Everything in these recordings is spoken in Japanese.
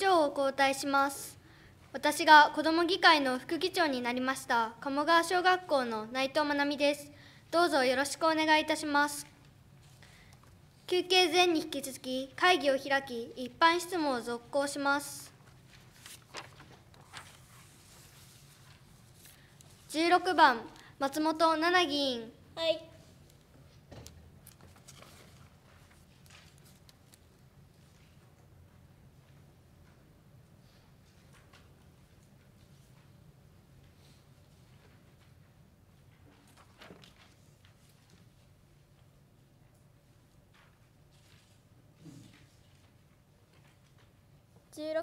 長を交代します私が子ども議会の副議長になりました鴨川小学校の内藤真奈美ですどうぞよろしくお願いいたします休憩前に引き続き会議を開き一般質問を続行します16番松本々議員はい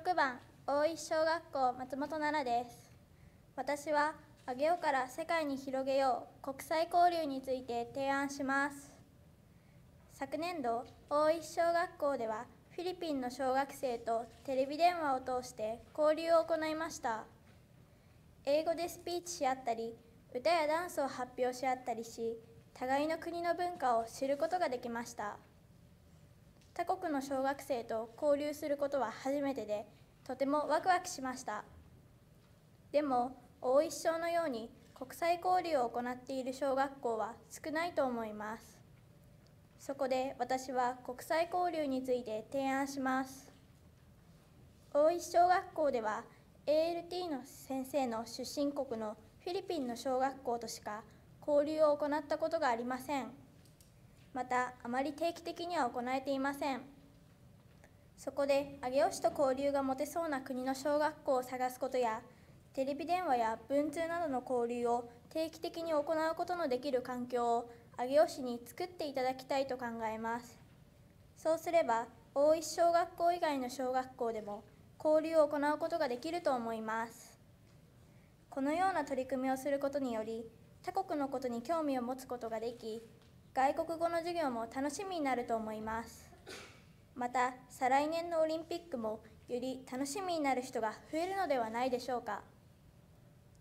16番大石小学校松本奈良です私は上おから世界に広げよう国際交流について提案します昨年度大石小学校ではフィリピンの小学生とテレビ電話を通して交流を行いました英語でスピーチし合ったり歌やダンスを発表し合ったりし互いの国の文化を知ることができました他国の小学生と交流することは初めてでとてもワクワクしましたでも大一生のように国際交流を行っている小学校は少ないと思いますそこで私は国際交流について提案します大石小学校では ALT の先生の出身国のフィリピンの小学校としか交流を行ったことがありません。またあまり定期的には行えていませんそこで上尾市と交流が持てそうな国の小学校を探すことやテレビ電話や文通などの交流を定期的に行うことのできる環境を上尾市に作っていただきたいと考えますそうすれば大石小学校以外の小学校でも交流を行うことができると思いますこのような取り組みをすることにより他国のことに興味を持つことができ外国語の授業も楽しみになると思いますまた再来年のオリンピックもより楽しみになる人が増えるのではないでしょうか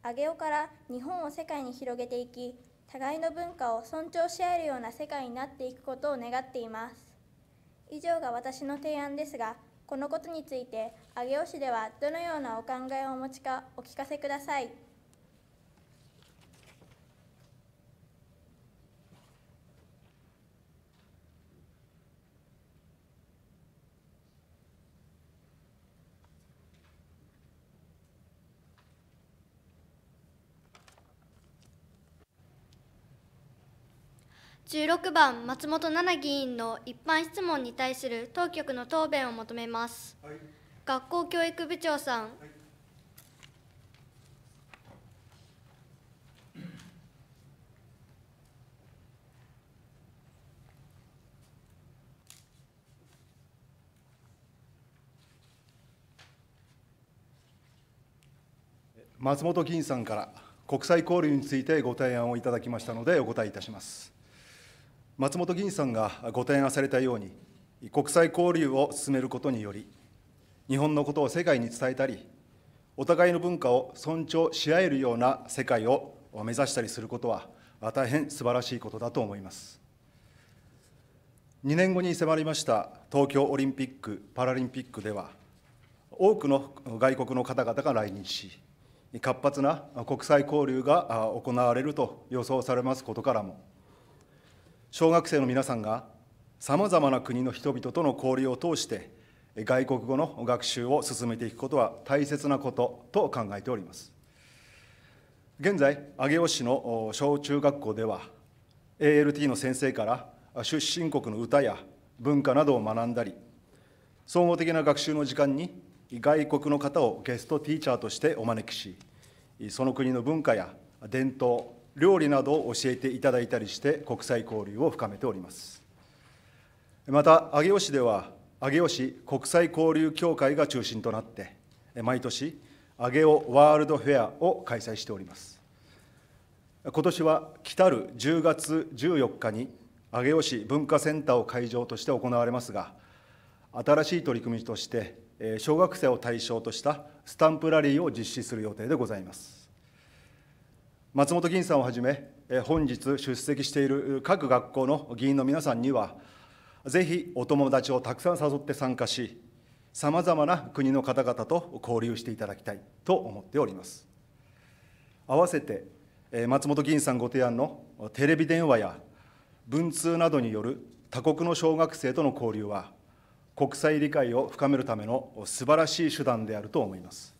上尾から日本を世界に広げていき互いの文化を尊重し合えるような世界になっていくことを願っています以上が私の提案ですがこのことについて上尾市ではどのようなお考えをお持ちかお聞かせください。16番松本奈々議員の一般質問に対する当局の答弁を求めます、はい、学校教育部長さん、はい松本議員さんから国際交流についてご提案をいただきましたのでお答えいたします松本議員さんがご提案されたように、国際交流を進めることにより、日本のことを世界に伝えたり、お互いの文化を尊重し合えるような世界を目指したりすることは、大変素晴らしいことだと思います。2年後に迫りました東京オリンピック・パラリンピックでは、多くの外国の方々が来日し、活発な国際交流が行われると予想されますことからも、小学生の皆さんがさまざまな国の人々との交流を通して外国語の学習を進めていくことは大切なことと考えております現在上尾市の小中学校では ALT の先生から出身国の歌や文化などを学んだり総合的な学習の時間に外国の方をゲストティーチャーとしてお招きしその国の文化や伝統料理などを教えていただいたりして国際交流を深めておりますまた上尾市では上尾市国際交流協会が中心となって毎年上尾ワールドフェアを開催しております今年は来たる10月14日に上尾市文化センターを会場として行われますが新しい取り組みとして小学生を対象としたスタンプラリーを実施する予定でございます松本議員さんをはじめ、本日出席している各学校の議員の皆さんには、ぜひお友達をたくさん誘って参加し、さまざまな国の方々と交流していただきたいと思っております。合わせて、松本議員さんご提案のテレビ電話や文通などによる他国の小学生との交流は、国際理解を深めるための素晴らしい手段であると思います。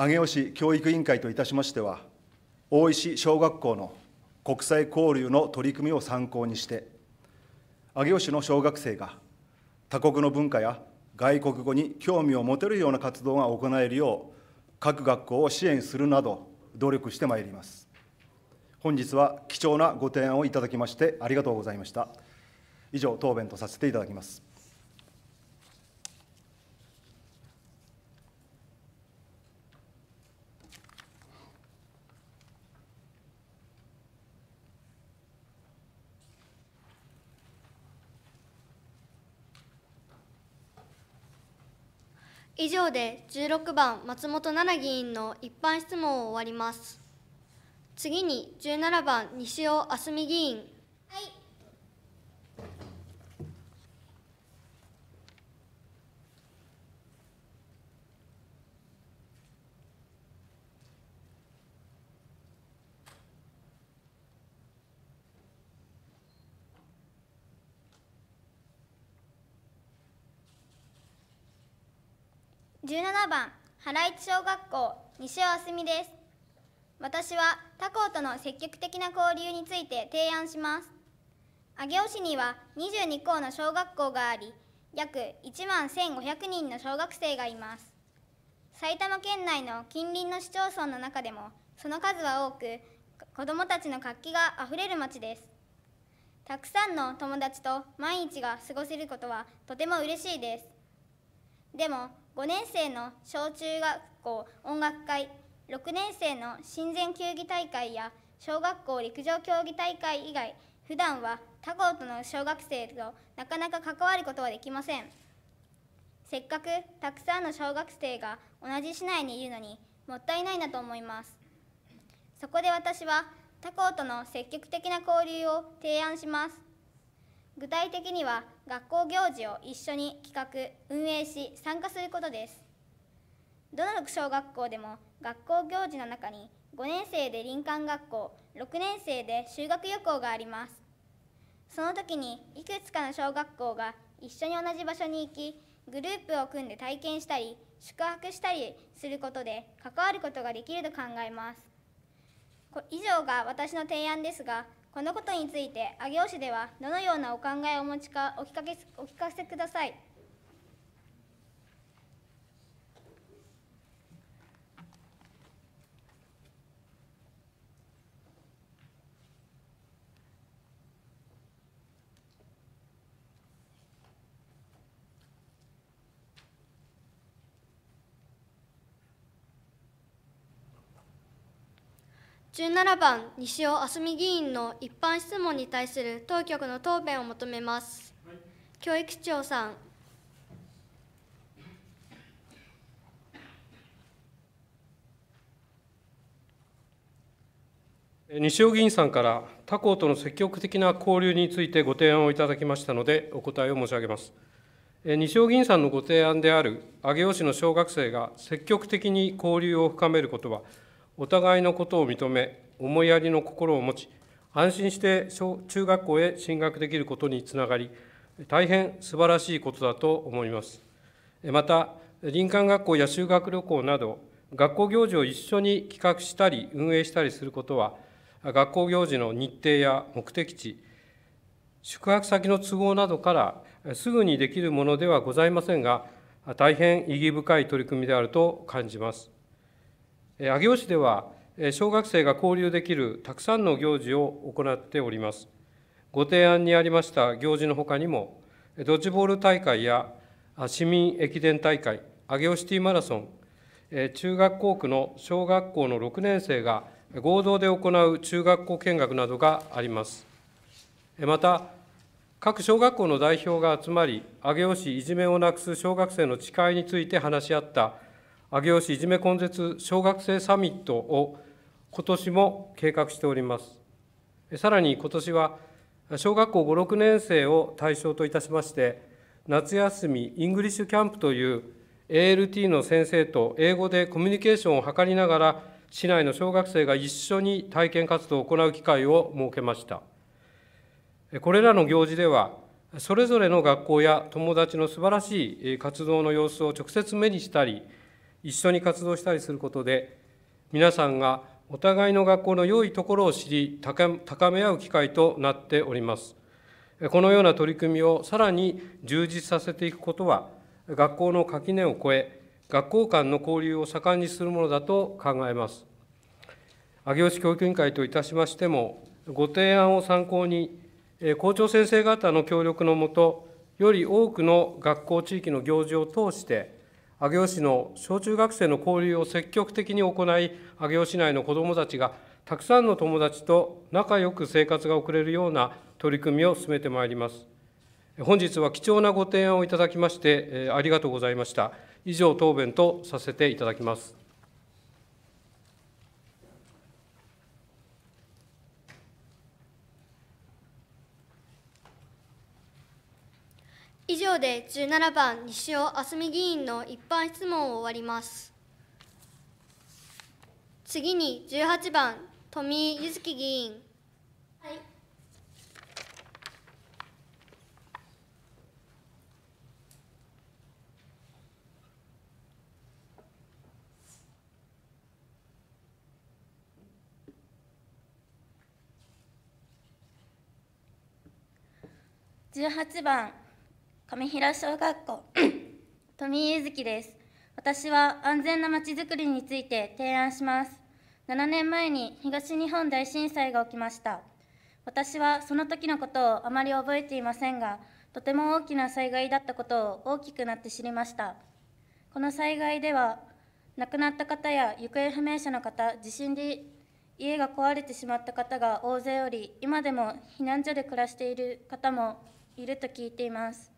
上尾市教育委員会といたしましては大石小学校の国際交流の取り組みを参考にして上尾市の小学生が他国の文化や外国語に興味を持てるような活動が行えるよう各学校を支援するなど努力してまいります本日は貴重なご提案をいただきましてありがとうございました以上答弁とさせていただきます以上で16番松本奈々議員の一般質問を終わります次に17番西尾あすみ議員はい17番原市小学校西尾あすみです私は他校との積極的な交流について提案します上尾市には22校の小学校があり約1万1500人の小学生がいます埼玉県内の近隣の市町村の中でもその数は多く子どもたちの活気があふれる町ですたくさんの友達と毎日が過ごせることはとても嬉しいですでも5年生の小中学校音楽会6年生の親善球技大会や小学校陸上競技大会以外普段は他校との小学生となかなか関わることはできませんせっかくたくさんの小学生が同じ市内にいるのにもったいないなと思いますそこで私は他校との積極的な交流を提案します具体的には学校行事を一緒に企画運営し参加することですどの小学校でも学校行事の中に5年生で林間学校6年生で修学旅行がありますその時にいくつかの小学校が一緒に同じ場所に行きグループを組んで体験したり宿泊したりすることで関わることができると考えます以上が私の提案ですがこのことについて上尾市ではどのようなお考えをお持ちかお聞かせください。17番西尾あすみ議員の一般質問に対する当局の答弁を求めます、はい、教育長さん西尾議員さんから他校との積極的な交流についてご提案をいただきましたので、お答えを申し上げます。西尾議員さんのご提案である、上尾市の小学生が積極的に交流を深めることは、お互いのことを認め、思いやりの心を持ち、安心して小中学校へ進学できることにつながり、大変素晴らしいことだと思います。また、林間学校や修学旅行など、学校行事を一緒に企画したり、運営したりすることは、学校行事の日程や目的地、宿泊先の都合などからすぐにできるものではございませんが、大変意義深い取り組みであると感じます。上尾市では小学生が交流できるたくさんの行事を行っております。ご提案にありました行事のほかにも、ドッジボール大会や市民駅伝大会、上尾シティマラソン、中学校区の小学校の6年生が合同で行う中学校見学などがあります。また、各小学校の代表が集まり、上尾市いじめをなくす小学生の誓いについて話し合った上尾市いじめ根絶小学生サミットを今年も計画しております。さらに今年は小学校5、6年生を対象といたしまして、夏休みイングリッシュキャンプという ALT の先生と英語でコミュニケーションを図りながら、市内の小学生が一緒に体験活動を行う機会を設けました。これらの行事では、それぞれの学校や友達の素晴らしい活動の様子を直接目にしたり、一緒に活動したりすることで、皆さんがお互いの学校の良いところを知り、高め合う機会となっております。このような取り組みをさらに充実させていくことは、学校の垣根を越え、学校間の交流を盛んにするものだと考えます。上尾市教育委員会といたしましても、ご提案を参考に、校長先生方の協力のもと、より多くの学校地域の行事を通して、上尾市の小中学生の交流を積極的に行い、上尾市内の子どもたちがたくさんの友達と仲良く生活が送れるような取り組みを進めてまいります。本日は貴重なご提案をいただきまして、ありがとうございました。以上、答弁とさせていただきます。以上で17番西尾あすみ議員の一般質問を終わります次に18番富井柚月議員はい18番上平小学校 富井ゆずです私は安全なまちづくりについて提案します7年前に東日本大震災が起きました私はその時のことをあまり覚えていませんがとても大きな災害だったことを大きくなって知りましたこの災害では亡くなった方や行方不明者の方地震で家が壊れてしまった方が大勢おり今でも避難所で暮らしている方もいると聞いています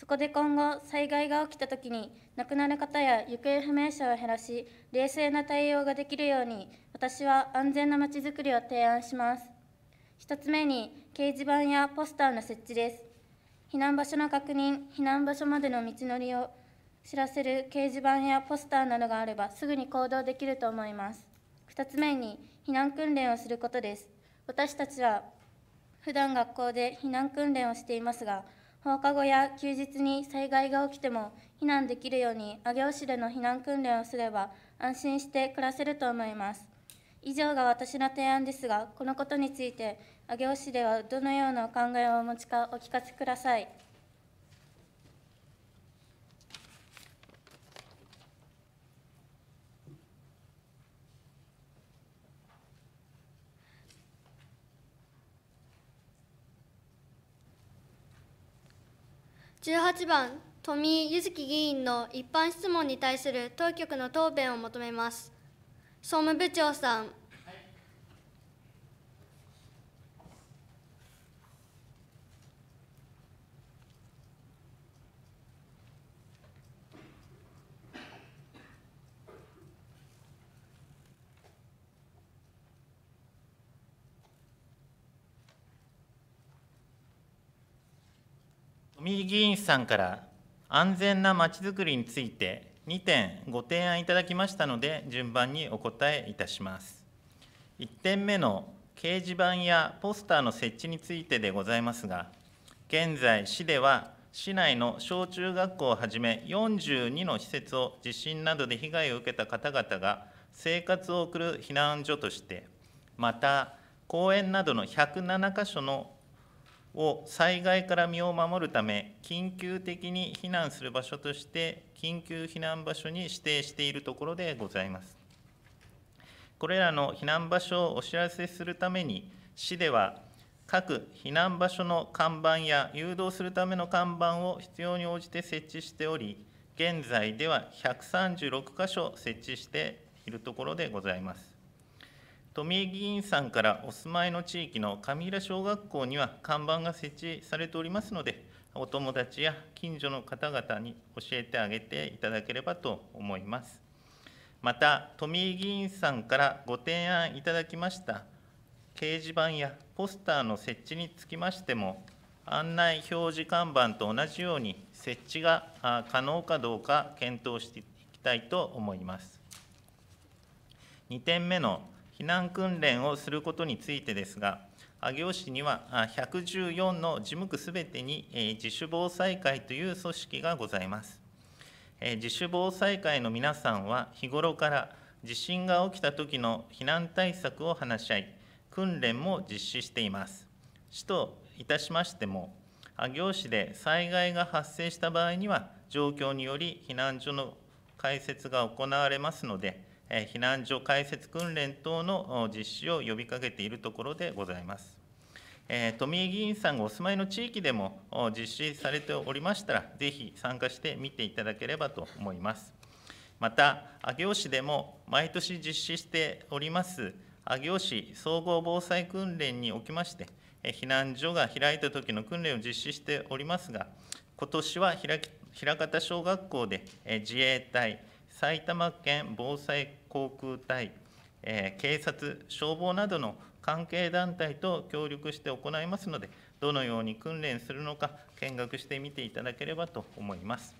そこで今後、災害が起きたときに、亡くなる方や行方不明者を減らし、冷静な対応ができるように、私は安全なまちづくりを提案します。1つ目に、掲示板やポスターの設置です。避難場所の確認、避難場所までの道のりを知らせる掲示板やポスターなどがあれば、すぐに行動できると思います。2つ目に、避難訓練をすることです。私たちは普段学校で避難訓練をしていますが、放課後や休日に災害が起きても避難できるように上尾市での避難訓練をすれば安心して暮らせると思います以上が私の提案ですがこのことについて上尾市ではどのようなお考えをお持ちかお聞かせください18番富井柚月議員の一般質問に対する当局の答弁を求めます総務部長さん議員さんから安全なまちづくりについて2点ご提案いただきましたので、順番にお答えいたします。1点目の掲示板やポスターの設置についてでございますが、現在、市では市内の小中学校をはじめ42の施設を地震などで被害を受けた方々が生活を送る避難所として、また公園などの107か所のを災害から身を守るため、緊急的に避難する場所として、緊急避難場所に指定しているところでございます。これらの避難場所をお知らせするために、市では各避難場所の看板や誘導するための看板を必要に応じて設置しており、現在では136箇所設置しているところでございます。都民議員さんからお住まいの地域の上平小学校には看板が設置されておりますので、お友達や近所の方々に教えてあげていただければと思います。また、都井議員さんからご提案いただきました掲示板やポスターの設置につきましても、案内表示看板と同じように設置が可能かどうか検討していきたいと思います。2点目の避難訓練をすることについてですが、上尾市には114の事務区すべてに自主防災会という組織がございます。自主防災会の皆さんは日頃から地震が起きた時の避難対策を話し合い、訓練も実施しています。市といたしましても、上尾市で災害が発生した場合には、状況により避難所の開設が行われますので、避難所開設訓練等の実施を呼びかけているところでございます。都民議員さんがお住まいの地域でも実施されておりましたら、ぜひ参加してみていただければと思います。また、上尾市でも毎年実施しております上尾市総合防災訓練におきまして、避難所が開いた時の訓練を実施しておりますが、今年は平方小学校で自衛隊、埼玉県防災航空隊、えー、警察、消防などの関係団体と協力して行いますので、どのように訓練するのか見学してみていただければと思います。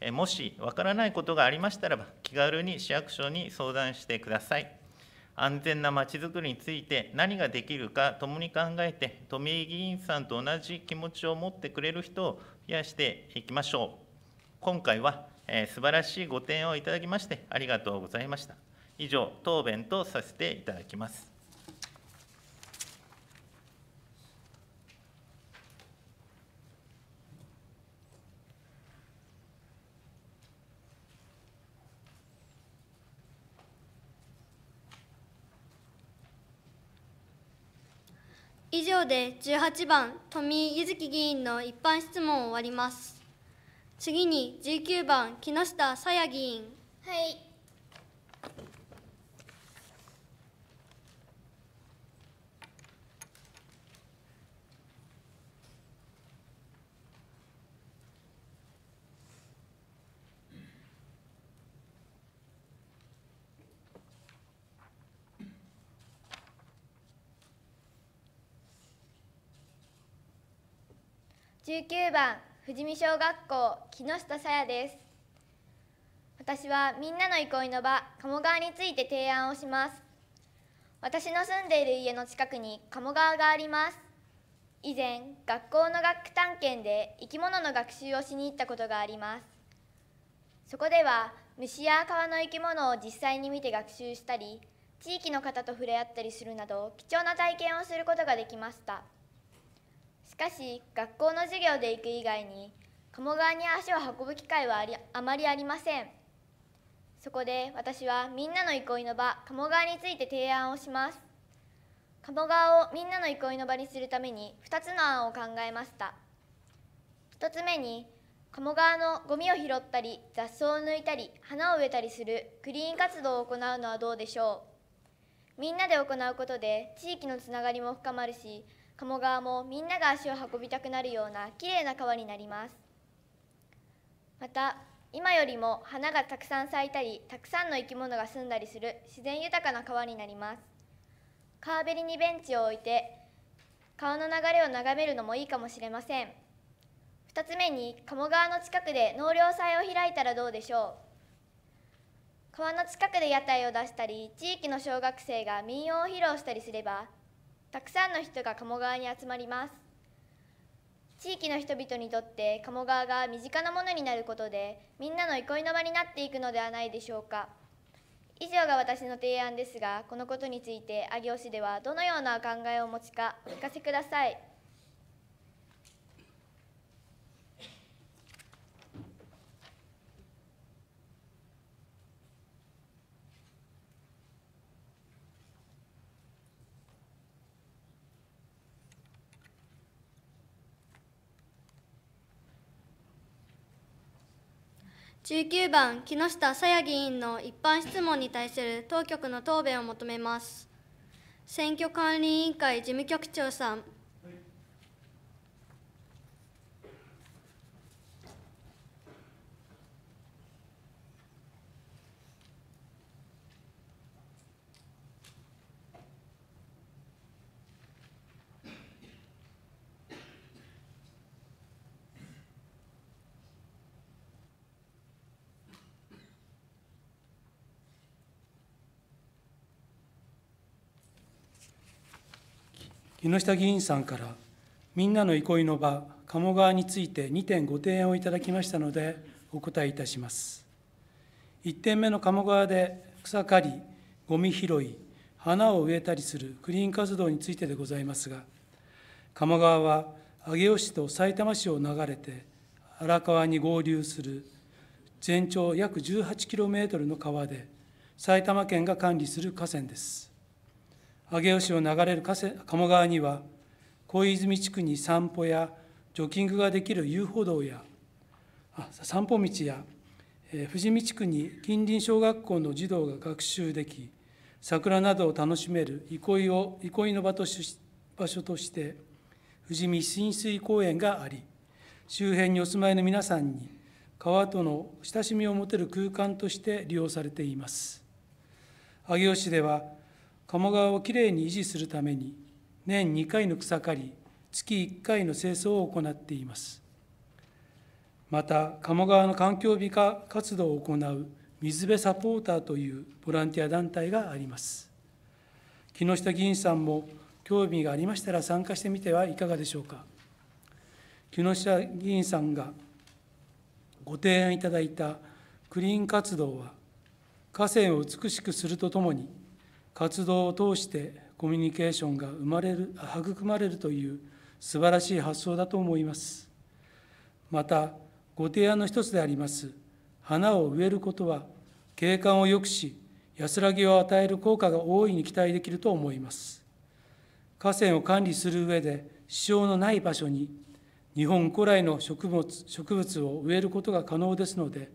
えー、もしわからないことがありましたらば、気軽に市役所に相談してください。安全なまちづくりについて何ができるか共に考えて、都民議員さんと同じ気持ちを持ってくれる人を増やしていきましょう。今回はえー、素晴らしいご提案をいただきましてありがとうございました。以上、答弁とさせていただきます。以上で18番富井ゆずき議員の一般質問を終わります。次に19番木下沙耶議員はい19番富士見小学校木下さやです私はみんなの憩いの場鴨川について提案をします私の住んでいる家の近くに鴨川があります以前学校の学区探検で生き物の学習をしに行ったことがありますそこでは虫や川の生き物を実際に見て学習したり地域の方と触れ合ったりするなど貴重な体験をすることができました。かし学校の授業で行く以外に鴨川に足を運ぶ機会はありあまりありませんそこで私はみんなの憩いの場鴨川について提案をします鴨川をみんなの憩いの場にするために2つの案を考えました1つ目に鴨川のゴミを拾ったり雑草を抜いたり花を植えたりするクリーン活動を行うのはどうでしょうみんなで行うことで地域のつながりも深まるし鴨川もみんなが足を運びたくなるようなきれいな川になりますまた今よりも花がたくさん咲いたりたくさんの生き物が住んだりする自然豊かな川になります川べりにベンチを置いて川の流れを眺めるのもいいかもしれません2つ目に鴨川の近くで納涼祭を開いたらどうでしょう川の近くで屋台を出したり地域の小学生が民謡を披露したりすればたくさんの人が鴨川に集まります地域の人々にとって鴨川が身近なものになることでみんなの憩いの場になっていくのではないでしょうか以上が私の提案ですがこのことについて上尾市ではどのようなお考えをお持ちかお聞かせください19番木下沙耶議員の一般質問に対する当局の答弁を求めます選挙管理委員会事務局長さん木下議員さんから、みんなの憩いの場、鴨川について2点ご提案をいただきましたので、お答えいたします。1点目の鴨川で草刈り、ゴミ拾い、花を植えたりするクリーン活動についてでございますが、鴨川は上尾市とさいたま市を流れて荒川に合流する全長約18キロメートルの川で、埼玉県が管理する河川です。上尾市を流れる鴨川には小泉地区に散歩やジョギングができる遊歩道や散歩道や、えー、富士見地区に近隣小学校の児童が学習でき桜などを楽しめる憩いを憩いの場とし場所として富士見浸水公園があり周辺にお住まいの皆さんに川との親しみを持てる空間として利用されています上尾市では鴨川をきれいに維持するために年2回の草刈り月1回の清掃を行っていますまた鴨川の環境美化活動を行う水辺サポーターというボランティア団体があります木下議員さんも興味がありましたら参加してみてはいかがでしょうか木下議員さんがご提案いただいたクリーン活動は河川を美しくするとともに活動を通してコミュニケーションが生まれる育まれるという素晴らしい発想だと思いますまたご提案の一つであります花を植えることは景観を良くし安らぎを与える効果が大いに期待できると思います河川を管理する上で支障のない場所に日本古来の植物植物を植えることが可能ですので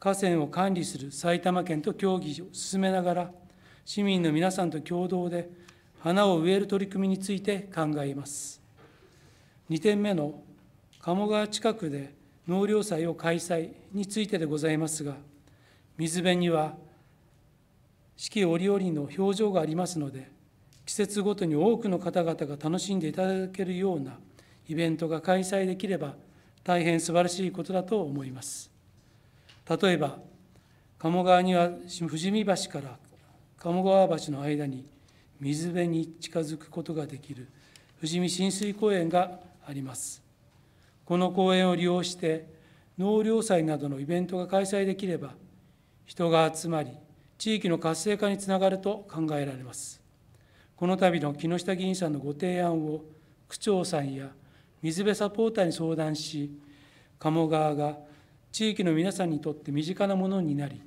河川を管理する埼玉県と協議を進めながら市民の皆さんと共同で花を植える取り組みについて考えます。2点目の鴨川近くで納涼祭を開催についてでございますが、水辺には四季折々の表情がありますので、季節ごとに多くの方々が楽しんでいただけるようなイベントが開催できれば、大変素晴らしいことだと思います。例えば、鴨川には富士見橋から鴨川橋の間に水辺に近づくことができる富士見親水公園があります。この公園を利用して納涼祭などのイベントが開催できれば人が集まり地域の活性化につながると考えられますこの度の木下議員さんのご提案を区長さんや水辺サポーターに相談し鴨川が地域の皆さんにとって身近なものになり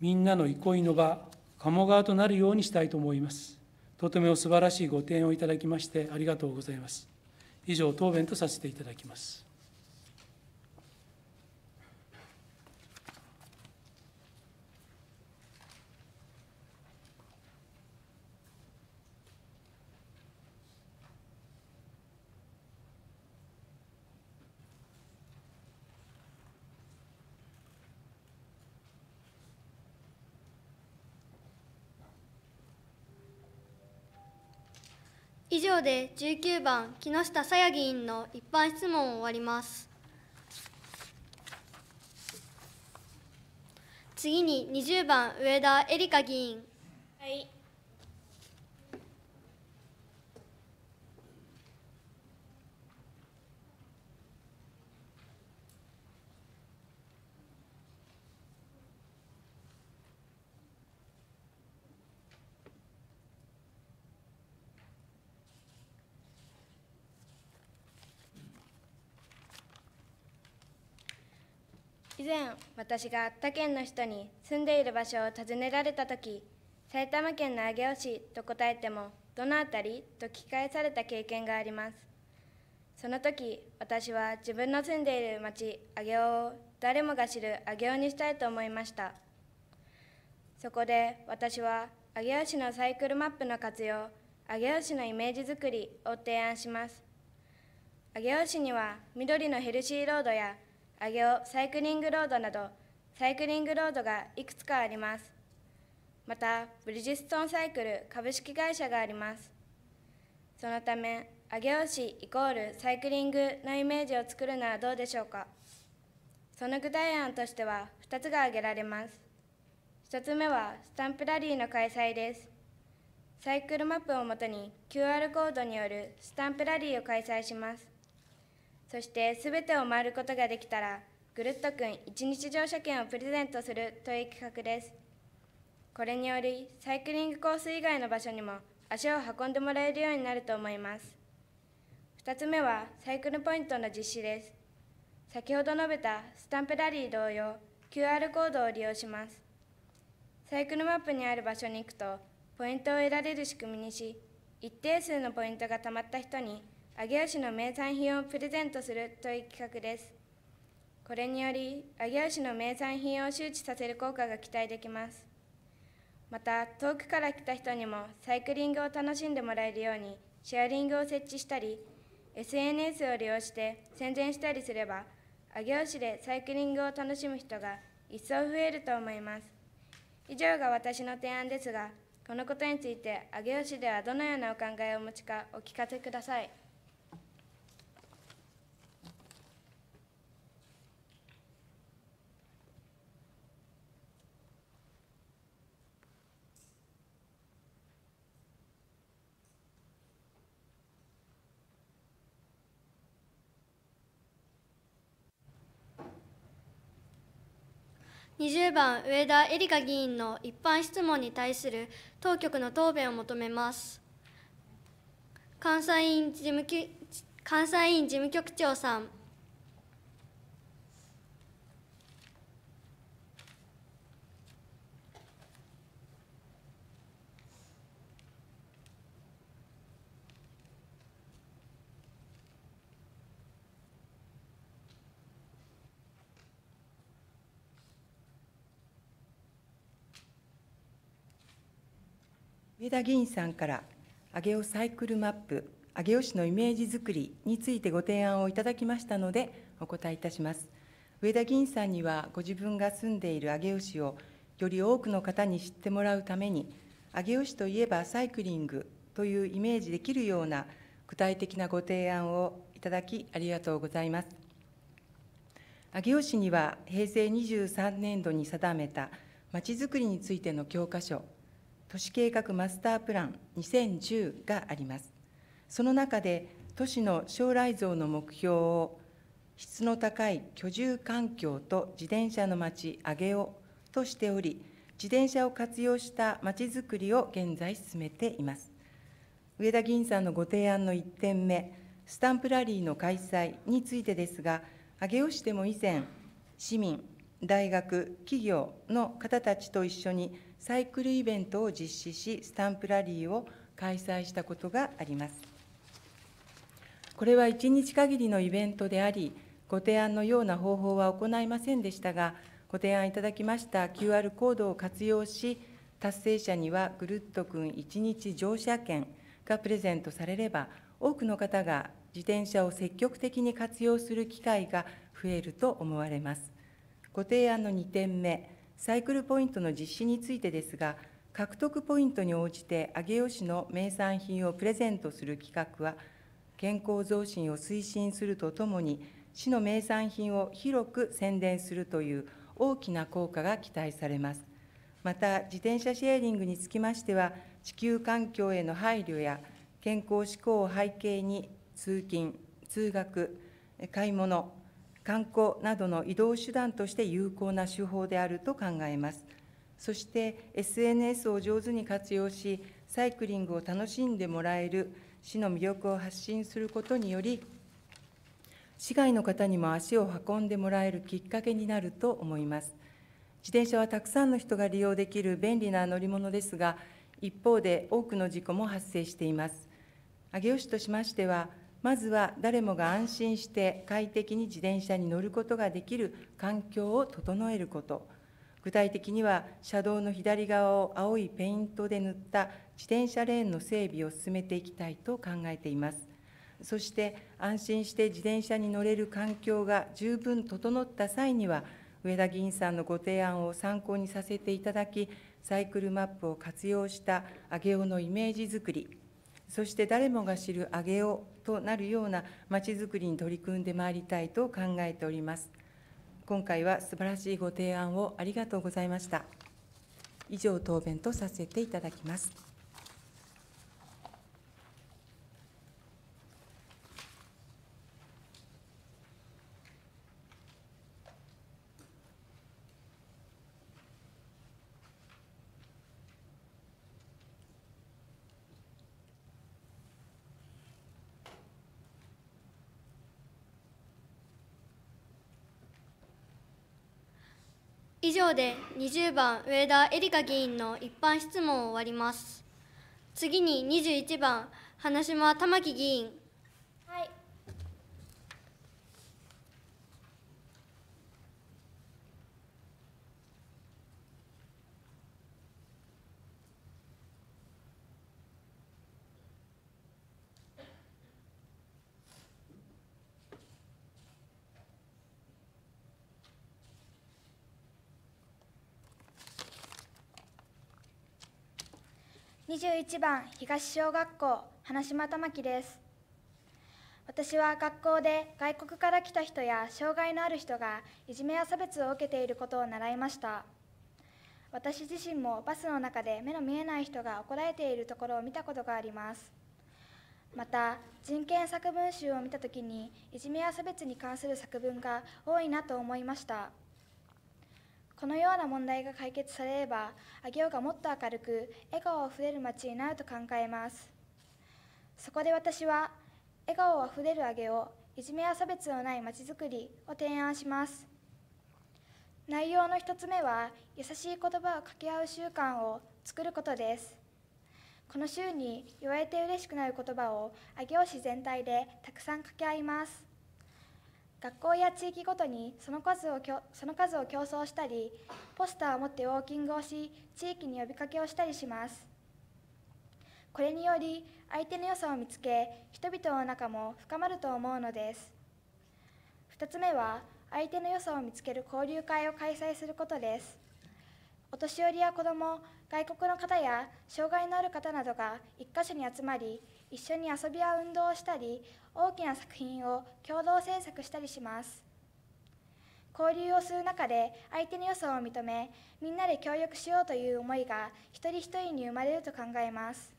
みんなの憩いの場鴨川となるようにしたいと思います。とても素晴らしいご提案をいただきましてありがとうございます。以上、答弁とさせていただきます。以上で19番木下さや議員の一般質問を終わります次に20番上田絵里香議員はい以前私が他県の人に住んでいる場所を尋ねられた時埼玉県の上尾市と答えてもどの辺りと聞き返された経験がありますその時私は自分の住んでいる町上尾を誰もが知る上尾にしたいと思いましたそこで私は上尾市のサイクルマップの活用上尾市のイメージづくりを提案します上尾市には緑のヘルシーロードや上尾サイクリングロードなどサイクリングロードがいくつかありますまたブリヂストンサイクル株式会社がありますそのため上尾市イコールサイクリングのイメージを作るのはどうでしょうかその具体案としては2つが挙げられます1つ目はスタンプラリーの開催ですサイクルマップをもとに QR コードによるスタンプラリーを開催しますそして全てを回ることができたらぐるっとくん1日乗車券をプレゼントするという企画ですこれによりサイクリングコース以外の場所にも足を運んでもらえるようになると思います2つ目はサイクルポイントの実施です先ほど述べたスタンプラリー同様 QR コードを利用しますサイクルマップにある場所に行くとポイントを得られる仕組みにし一定数のポイントがたまった人に上尾市の名産品をプレゼントするという企画ですこれにより上尾市の名産品を周知させる効果が期待できますまた遠くから来た人にもサイクリングを楽しんでもらえるようにシェアリングを設置したり SNS を利用して宣伝したりすれば上尾市でサイクリングを楽しむ人が一層増えると思います以上が私の提案ですがこのことについて上尾市ではどのようなお考えをお持ちかお聞かせください20番上田絵里香議員の一般質問に対する当局の答弁を求めます監査院事務関西委員事務局長さん上田議員さんから上尾サイクルマップ上尾市のイメージづくりについてご提案をいただきましたのでお答えいたします上田議員さんにはご自分が住んでいる上尾市をより多くの方に知ってもらうために上尾市といえばサイクリングというイメージできるような具体的なご提案をいただきありがとうございます上尾市には平成23年度に定めたまちづくりについての教科書都市計画マスタープラン2010があります。その中で都市の将来像の目標を質の高い居住環境と自転車の街上げをとしており、自転車を活用したまちづくりを現在進めています。上田議員さんのご提案の1点目、スタンプラリーの開催についてですが、上尾市でも以前、市民、大学、企業の方たちと一緒にサイクルイベントを実施し、スタンプラリーを開催したことがあります。これは1日限りのイベントであり、ご提案のような方法は行いませんでしたが、ご提案いただきました QR コードを活用し、達成者にはぐるっとくん1日乗車券がプレゼントされれば、多くの方が自転車を積極的に活用する機会が増えると思われます。ご提案の2点目、サイクルポイントの実施についてですが、獲得ポイントに応じて上尾市の名産品をプレゼントする企画は、健康増進を推進するとともに、市の名産品を広く宣伝するという大きな効果が期待されます。また、自転車シェアリングにつきましては、地球環境への配慮や健康志向を背景に通勤、通学、買い物、観光などの移動手段として有効な手法であると考えます。そして SNS を上手に活用し、サイクリングを楽しんでもらえる市の魅力を発信することにより、市外の方にも足を運んでもらえるきっかけになると思います。自転車はたくさんの人が利用できる便利な乗り物ですが、一方で多くの事故も発生しています。上尾市としましては、まずは誰もが安心して快適に自転車に乗ることができる環境を整えること、具体的には車道の左側を青いペイントで塗った自転車レーンの整備を進めていきたいと考えています。そして安心して自転車に乗れる環境が十分整った際には、上田議員さんのご提案を参考にさせていただき、サイクルマップを活用した上尾のイメージ作り、そして誰もが知る上尾となるようなまちづくりに取り組んでまいりたいと考えております。今回は素晴らしいご提案をありがとうございました。以上、答弁とさせていただきます。上で20番上田恵里香議員の一般質問を終わります次に21番花島玉城議員21番東小学校花島玉木です私は学校で外国から来た人や障害のある人がいじめや差別を受けていることを習いました私自身もバスの中で目の見えない人が怒られているところを見たことがありますまた人権作文集を見た時にいじめや差別に関する作文が多いなと思いましたこのような問題が解決されれば、上尾がもっと明るく、笑顔あふれる街になると考えます。そこで私は、笑顔あふれる上尾、いじめや差別のない街づくりを提案します。内容の1つ目は、優しい言葉を掛け合う習慣を作ることです。この週に言われて嬉しくなる言葉を、上尾市全体でたくさん掛け合います。学校や地域ごとにその数をその数を競争したりポスターを持ってウォーキングをし地域に呼びかけをしたりしますこれにより相手の良さを見つけ人々の仲も深まると思うのです2つ目は相手の良さを見つける交流会を開催することですお年寄りや子ども外国の方や障害のある方などが1か所に集まり一緒に遊びや運動をしたり大きな作品を共同制作したりします交流をする中で相手の良さを認めみんなで協力しようという思いが一人一人に生まれると考えます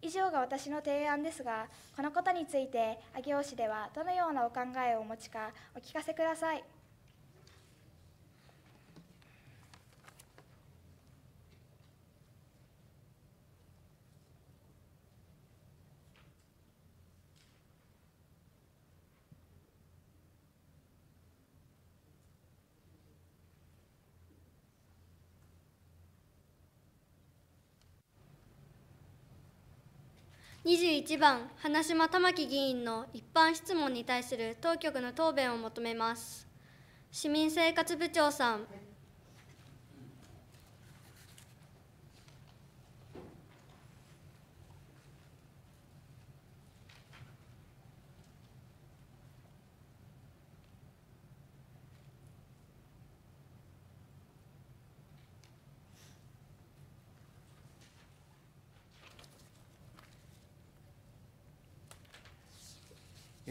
以上が私の提案ですがこのことについて上尾市ではどのようなお考えをお持ちかお聞かせください。21番花島玉木議員の一般質問に対する当局の答弁を求めます市民生活部長さん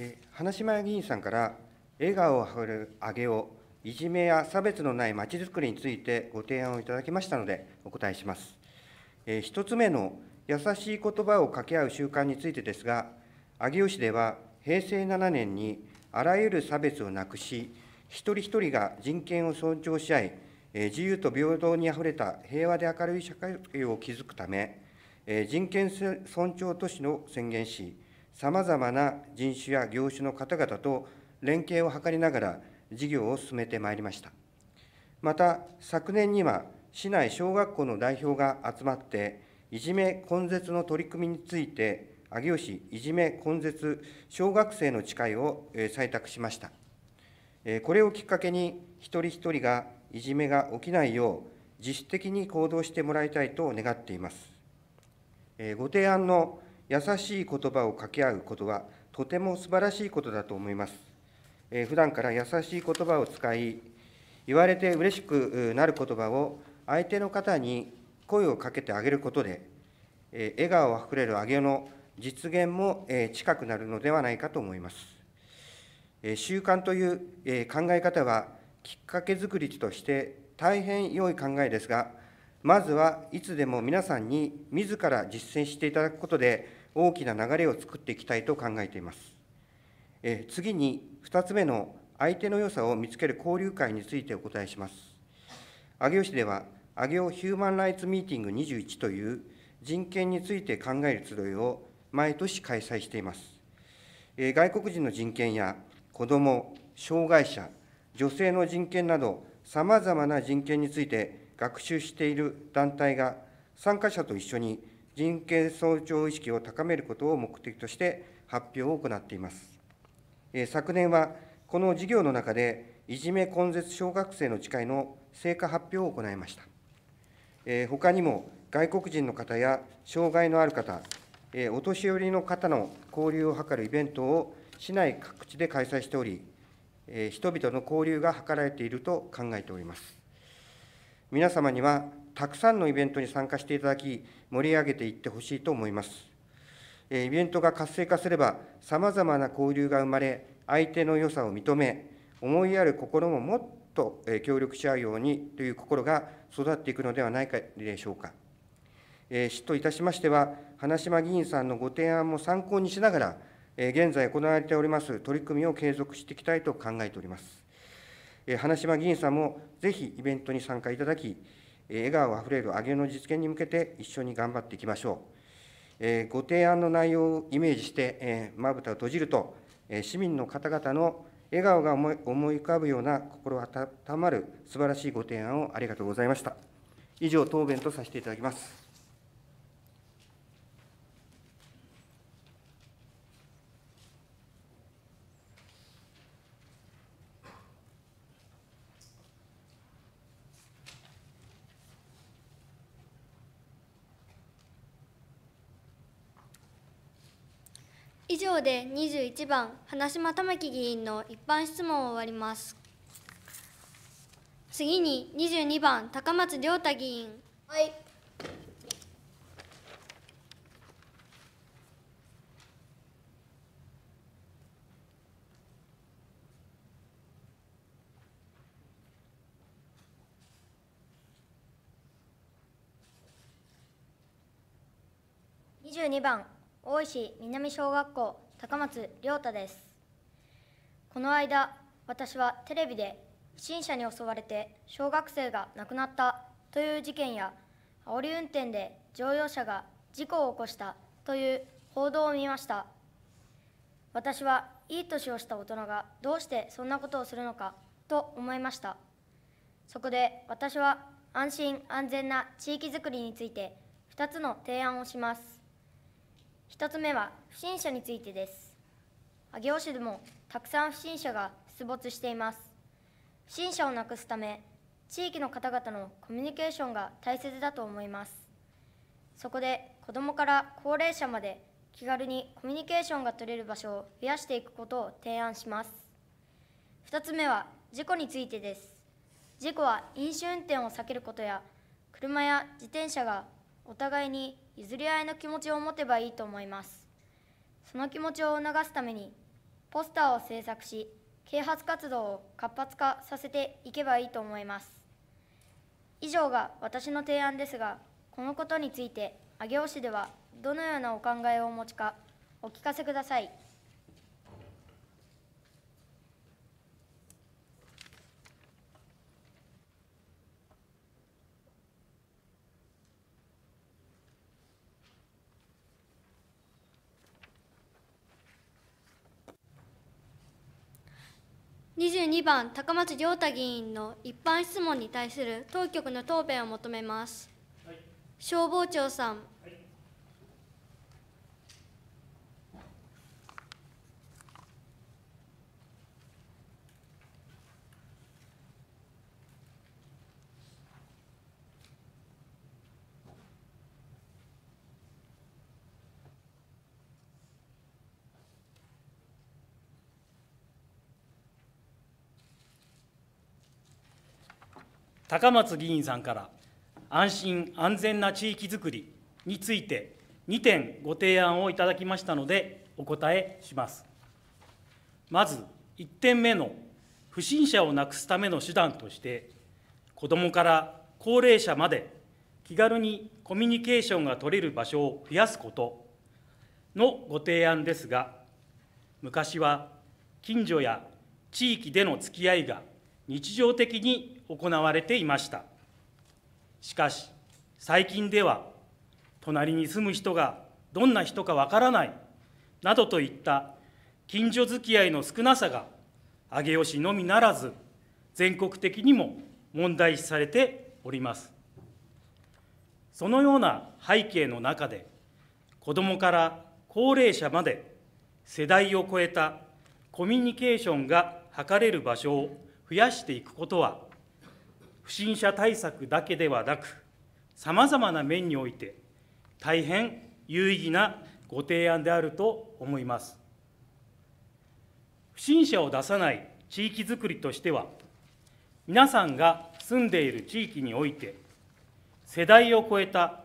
え花島議員さんから笑顔を張る上げをいじめや差別のないまちづくりについてご提案をいただきましたのでお答えします、えー、1つ目の優しい言葉を掛け合う習慣についてですが上尾市では平成7年にあらゆる差別をなくし一人一人が人権を尊重し合い、えー、自由と平等にあふれた平和で明るい社会を築くため、えー、人権尊重都市を宣言しさまざまな人種や業種の方々と連携を図りながら事業を進めてまいりました。また、昨年には市内小学校の代表が集まって、いじめ根絶の取り組みについて、上尾市いじめ根絶小学生の誓いを採択しました。これをきっかけに、一人一人がいじめが起きないよう、自主的に行動してもらいたいと願っています。ご提案の優しい言葉を掛け合うことは、とても素晴らしいことだと思います。えー、普段から優しい言葉を使い、言われて嬉しくなる言葉を相手の方に声をかけてあげることで、えー、笑顔あふれるあげの実現も、えー、近くなるのではないかと思います。えー、習慣という、えー、考え方は、きっかけづくりとして大変良い考えですが、まずはいつでも皆さんに自ら実践していただくことで、大きな流れを作っていきたいと考えています。え次に2つ目の相手の良さを見つける交流会についてお答えします。上尾市では、上尾ヒューマン・ライツ・ミーティング21という人権について考える集いを毎年開催しています。え外国人の人権や子ども、障害者、女性の人権など、さまざまな人権について学習している団体が参加者と一緒に人権尊重意識を高めることを目的として発表を行っています。昨年は、この事業の中で、いじめ根絶小学生の誓いの成果発表を行いました。他にも、外国人の方や障害のある方、お年寄りの方の交流を図るイベントを市内各地で開催しており、人々の交流が図られていると考えております。皆様にはたくさんのイベントに参加していただき、盛り上げていってほしいと思います。イベントが活性化すれば、さまざまな交流が生まれ、相手の良さを認め、思いやる心ももっと協力し合うようにという心が育っていくのではないかでしょうか。市といたしましては、花島議員さんのご提案も参考にしながら、現在行われております取り組みを継続していきたいと考えております。花島議員さんもぜひイベントに参加いただき、笑顔あふれる上げの実現に向けて一緒に頑張っていきましょう。ご提案の内容をイメージして、まぶたを閉じると、市民の方々の笑顔が思い浮かぶような心温まる素晴らしいご提案をありがとうございました。以上、答弁とさせていただきます。票で21番花島玉木議員の一般質問を終わります次に22番高松亮太議員はい22番大石南小学校高松亮太ですこの間私はテレビで不審者に襲われて小学生が亡くなったという事件や煽り運転で乗用車が事故を起こしたという報道を見ました私はいい年をした大人がどうしてそんなことをするのかと思いましたそこで私は安心安全な地域づくりについて2つの提案をします1つ目は不審者についてです上尾市でもたくさん不審者が出没しています不審者をなくすため地域の方々のコミュニケーションが大切だと思いますそこで子どもから高齢者まで気軽にコミュニケーションが取れる場所を増やしていくことを提案します2つ目は事故についてです事故は飲酒運転を避けることや車や自転車がお互いに譲り合いの気持ちを持てばいいと思いますその気持ちを促すためにポスターを制作し啓発活動を活発化させていけばいいと思います以上が私の提案ですがこのことについて上尾市ではどのようなお考えをお持ちかお聞かせください。22番高松亮太議員の一般質問に対する当局の答弁を求めます、はい、消防庁さん、はい高松議員さんから安心・安全な地域づくりについて2点ご提案をいただきましたのでお答えします。まず1点目の不審者をなくすための手段として子どもから高齢者まで気軽にコミュニケーションが取れる場所を増やすことのご提案ですが昔は近所や地域での付き合いが日常的に行われていましたしかし最近では隣に住む人がどんな人かわからないなどといった近所付き合いの少なさが上尾市のみならず全国的にも問題視されておりますそのような背景の中で子どもから高齢者まで世代を超えたコミュニケーションが図れる場所を増やしていくことは、不審者対策だけではなく、さまざまな面において、大変有意義なご提案であると思います。不審者を出さない地域づくりとしては、皆さんが住んでいる地域において、世代を超えた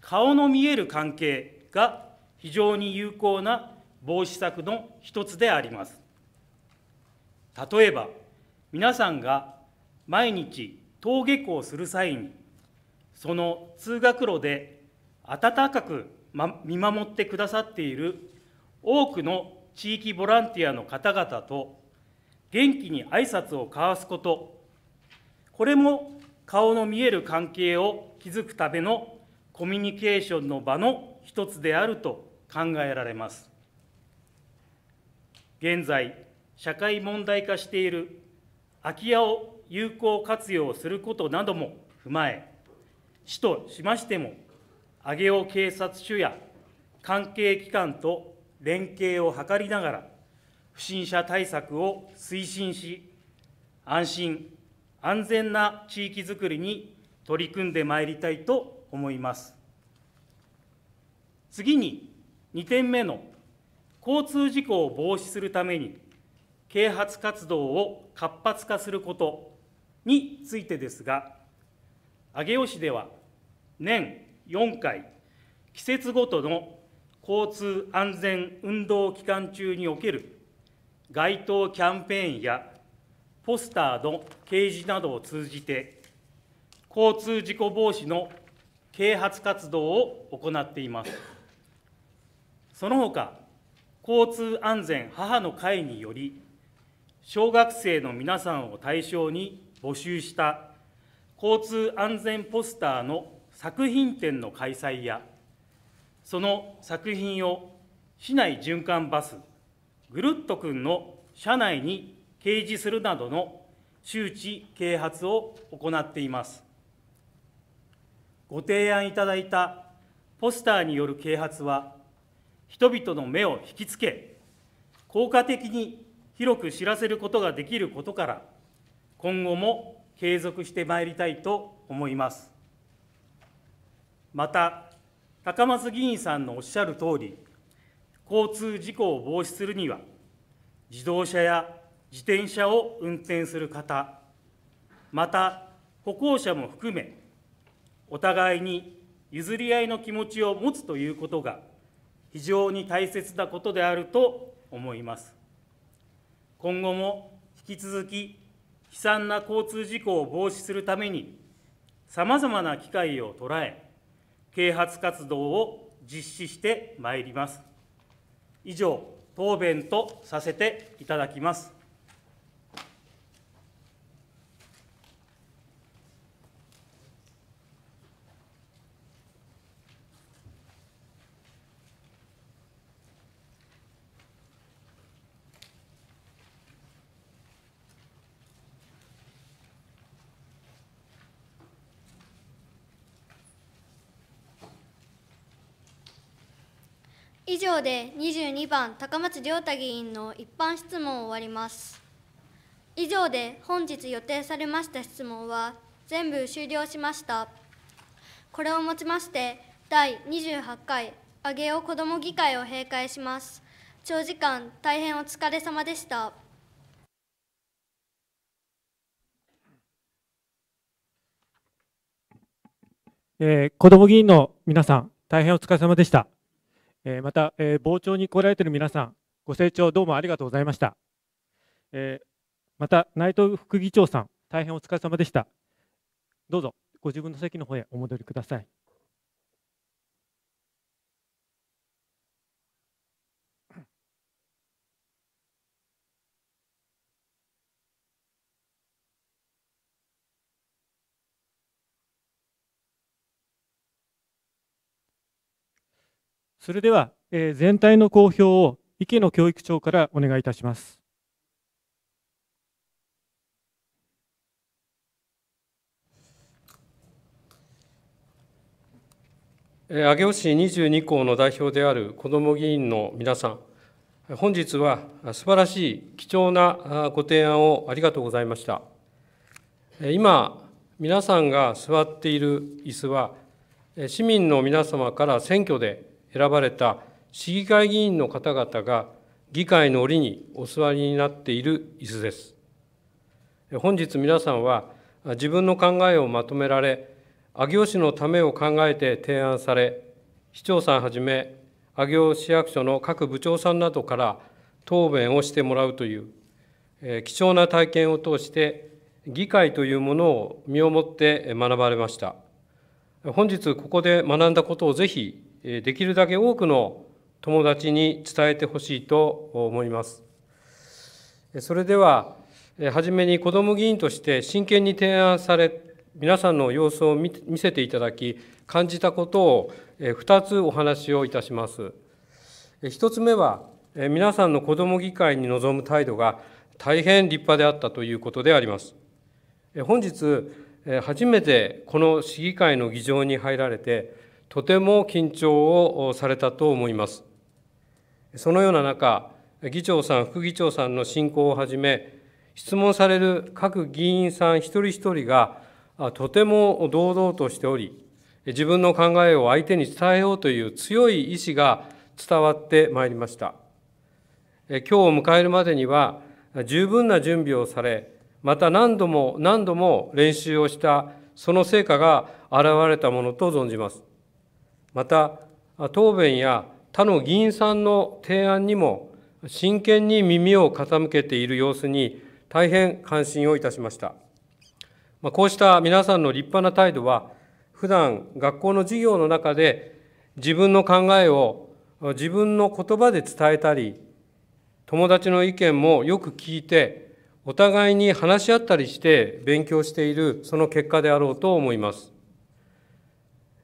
顔の見える関係が非常に有効な防止策の一つであります。例えば、皆さんが毎日登下校する際にその通学路で温かく見守ってくださっている多くの地域ボランティアの方々と元気に挨拶を交わすことこれも顔の見える関係を築くためのコミュニケーションの場の一つであると考えられます現在社会問題化している空き家を有効活用することなども踏まえ、市としましても、上尾警察署や関係機関と連携を図りながら、不審者対策を推進し、安心・安全な地域づくりに取り組んでまいりたいと思います。次に、2点目の交通事故を防止するために、啓発活動を活発化することについてですが、上尾市では年4回、季節ごとの交通安全運動期間中における街頭キャンペーンやポスターの掲示などを通じて、交通事故防止の啓発活動を行っています。その他、交通安全母の会により、小学生の皆さんを対象に募集した交通安全ポスターの作品展の開催や、その作品を市内循環バス、ぐるっとくんの車内に掲示するなどの周知・啓発を行っています。ご提案いただいたポスターによる啓発は、人々の目を引きつけ、効果的に広く知らせることができることから、今後も継続してまいりたいと思います。また、高松議員さんのおっしゃるとおり、交通事故を防止するには、自動車や自転車を運転する方、また歩行者も含め、お互いに譲り合いの気持ちを持つということが、非常に大切なことであると思います。今後も引き続き悲惨な交通事故を防止するために、さまざまな機会を捉え、啓発活動を実施してまいります。以上、答弁とさせていただきます。上で22番高松良太議員の一般質問を終わります以上で本日予定されました質問は全部終了しましたこれをもちまして第28回あげおこども議会を閉会します長時間大変お疲れ様でしたえー、子ども議員の皆さん、大変お疲れ様でした。えまた、え傍聴に来られている皆さん、ご清聴どうもありがとうございました。えまた、内藤副議長さん、大変お疲れ様でした。どうぞ、ご自分の席の方へお戻りください。それでは、えー、全体の公表を池野教育長からお願いいたします。上尾市22校の代表である子ども議員の皆さん、本日は素晴らしい貴重なご提案をありがとうございました。今、皆さんが座っている椅子は、市民の皆様から選挙で選ばれた市議会議員の方々が議会の折にお座りになっている椅子です。本日皆さんは自分の考えをまとめられ、上尾市のためを考えて提案され、市長さんはじめ、上尾市役所の各部長さんなどから答弁をしてもらうという、え貴重な体験を通して、議会というものを身をもって学ばれました。本日ここで学んだことをぜひできるだけ多くの友達に伝えてほしいと思います。それでは、初めに子ども議員として真剣に提案され、皆さんの様子を見せていただき、感じたことを2つお話をいたします。1つ目は、皆さんの子ども議会に臨む態度が大変立派であったということであります。本日、初めてこの市議会の議場に入られて、とても緊張をされたと思います。そのような中、議長さん、副議長さんの進行をはじめ、質問される各議員さん一人一人が、とても堂々としており、自分の考えを相手に伝えようという強い意志が伝わってまいりました。今日を迎えるまでには、十分な準備をされ、また何度も何度も練習をした、その成果が現れたものと存じます。また答弁や他の議員さんの提案にも真剣に耳を傾けている様子に大変感心をいたしました。まこうした皆さんの立派な態度は、普段学校の授業の中で自分の考えを自分の言葉で伝えたり、友達の意見もよく聞いて、お互いに話し合ったりして勉強しているその結果であろうと思います。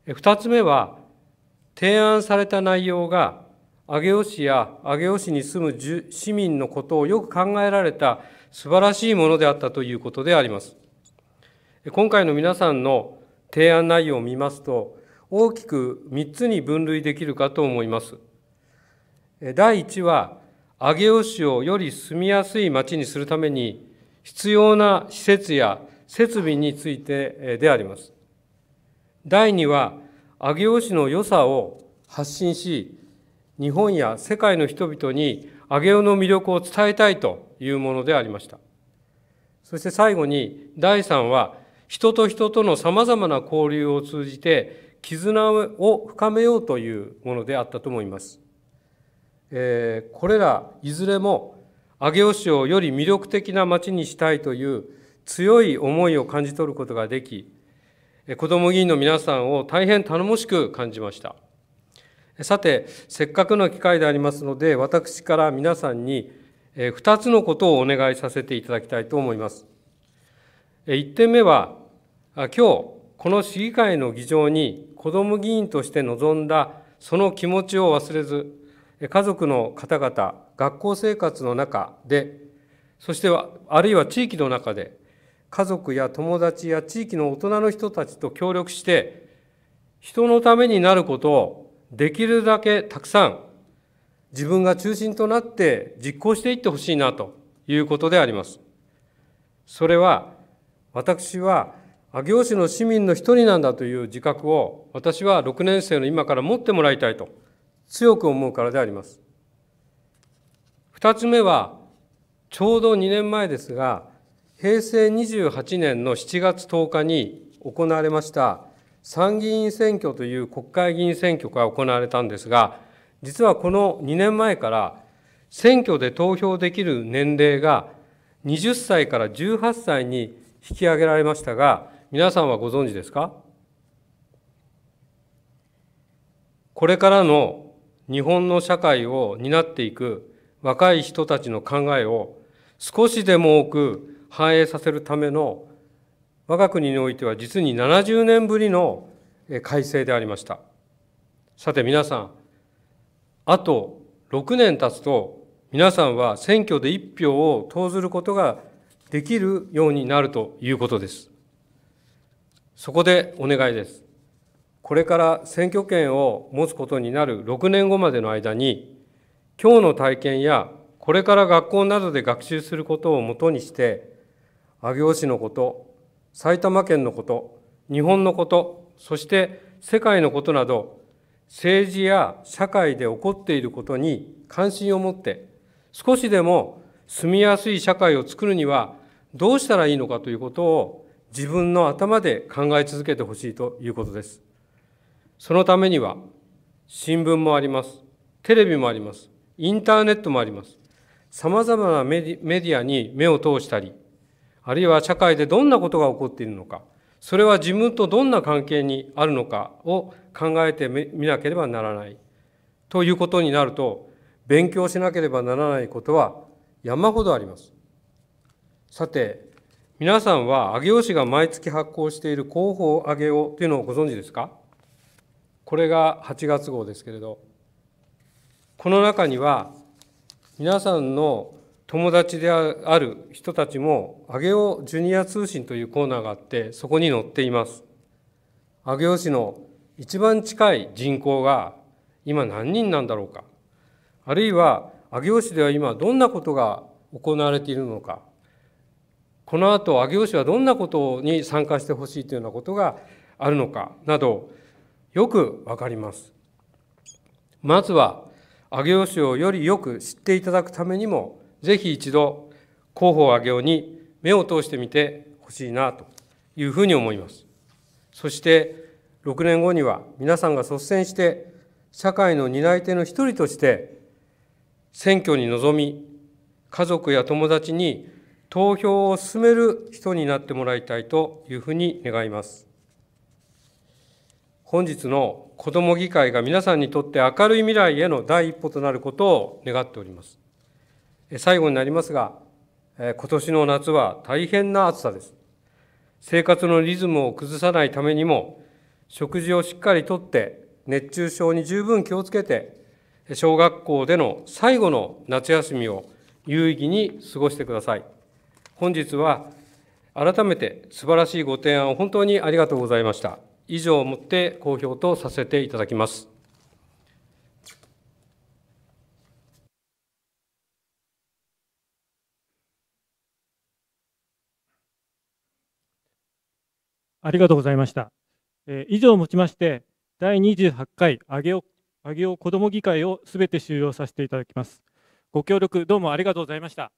2つ目は、提案された内容が上尾市や上尾市に住む市民のことをよく考えられた素晴らしいものであったということであります。今回の皆さんの提案内容を見ますと、大きく3つに分類できるかと思います。第1は、上尾市をより住みやすい町にするために、必要な施設や設備についてであります。第2は、上尾市の良さを発信し、日本や世界の人々に上尾の魅力を伝えたいというものでありました。そして最後に第3は、人と人との様々な交流を通じて、絆を深めようというものであったと思います。えー、これらいずれも上尾市をより魅力的な街にしたいという強い思いを感じ取ることができ子ども議員の皆さんを大変頼もしく感じました。さて、せっかくの機会でありますので、私から皆さんに2つのことをお願いさせていただきたいと思います。1点目は、今日この市議会の議場に子ども議員として臨んだその気持ちを忘れず、家族の方々、学校生活の中で、そしてはあるいは地域の中で、家族や友達や地域の大人の人たちと協力して人のためになることをできるだけたくさん自分が中心となって実行していってほしいなということであります。それは私は上尾市の市民の一人なんだという自覚を私は6年生の今から持ってもらいたいと強く思うからであります。二つ目はちょうど2年前ですが平成28年の7月10日に行われました参議院選挙という国会議員選挙が行われたんですが、実はこの2年前から選挙で投票できる年齢が20歳から18歳に引き上げられましたが、皆さんはご存知ですかこれからの日本の社会を担っていく若い人たちの考えを少しでも多く反映させるための我が国においては実に70年ぶりの改正でありましたさて皆さんあと6年経つと皆さんは選挙で一票を投ずることができるようになるということですそこでお願いですこれから選挙権を持つことになる6年後までの間に今日の体験やこれから学校などで学習することをもとにして上尾市のこと埼玉県のこと日本のことそして世界のことなど政治や社会で起こっていることに関心を持って少しでも住みやすい社会を作るにはどうしたらいいのかということを自分の頭で考え続けてほしいということです。そのためには新聞もあります。テレビもあります。インターネットもあります。様々なメディアに目を通したり、あるいは社会でどんなことが起こっているのかそれは自分とどんな関係にあるのかを考えてみなければならないということになると勉強しなければならないことは山ほどあります。さて皆さんは上尾市が毎月発行している広報上尾というのをご存知ですかこれが8月号ですけれどこの中には皆さんの友達である人たちも、上げオジュニア通信というコーナーがあって、そこに載っています。上尾市の一番近い人口が今何人なんだろうか。あるいは、上尾市では今どんなことが行われているのか。この後、上尾市はどんなことに参加してほしいというようなことがあるのかなど、よくわかります。まずは、上尾市をよりよく知っていただくためにも、ぜひ一度広報上うに目を通してみてほしいなというふうに思います。そして6年後には皆さんが率先して社会の担い手の一人として選挙に臨み家族や友達に投票を進める人になってもらいたいというふうに願います。本日の子ども議会が皆さんにとって明るい未来への第一歩となることを願っております。最後になりますが、今年の夏は大変な暑さです。生活のリズムを崩さないためにも、食事をしっかりとって、熱中症に十分気をつけて、小学校での最後の夏休みを有意義に過ごしてください。本日は改めて素晴らしいご提案を本当にありがとうございました。以上をもって公表とさせていただきます。ありがとうございました。えー、以上をもちまして、第28回あげお、あげおこども議会をすべて終了させていただきます。ご協力どうもありがとうございました。